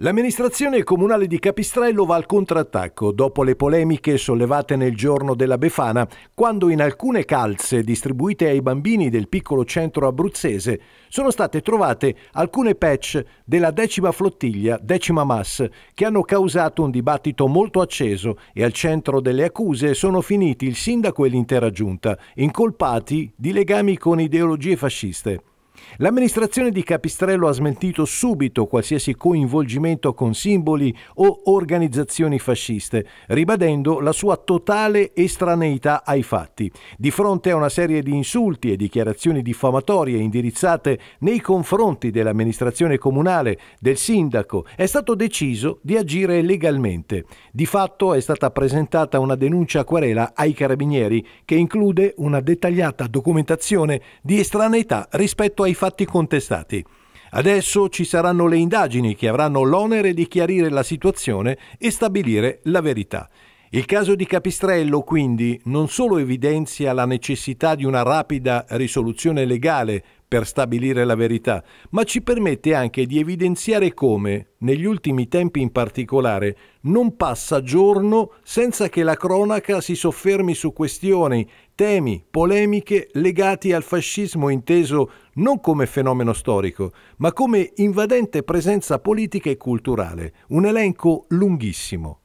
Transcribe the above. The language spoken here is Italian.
L'amministrazione comunale di Capistrello va al contrattacco dopo le polemiche sollevate nel giorno della Befana, quando in alcune calze distribuite ai bambini del piccolo centro abruzzese sono state trovate alcune patch della decima flottiglia, decima mass, che hanno causato un dibattito molto acceso e al centro delle accuse sono finiti il sindaco e l'intera giunta, incolpati di legami con ideologie fasciste. L'amministrazione di Capistrello ha smentito subito qualsiasi coinvolgimento con simboli o organizzazioni fasciste, ribadendo la sua totale estraneità ai fatti. Di fronte a una serie di insulti e dichiarazioni diffamatorie indirizzate nei confronti dell'amministrazione comunale, del sindaco, è stato deciso di agire legalmente. Di fatto è stata presentata una denuncia a querela ai carabinieri che include una dettagliata documentazione di estraneità rispetto ai ai fatti contestati. Adesso ci saranno le indagini che avranno l'onere di chiarire la situazione e stabilire la verità. Il caso di Capistrello quindi non solo evidenzia la necessità di una rapida risoluzione legale per stabilire la verità, ma ci permette anche di evidenziare come, negli ultimi tempi in particolare, non passa giorno senza che la cronaca si soffermi su questioni, temi, polemiche legati al fascismo inteso non come fenomeno storico, ma come invadente presenza politica e culturale, un elenco lunghissimo.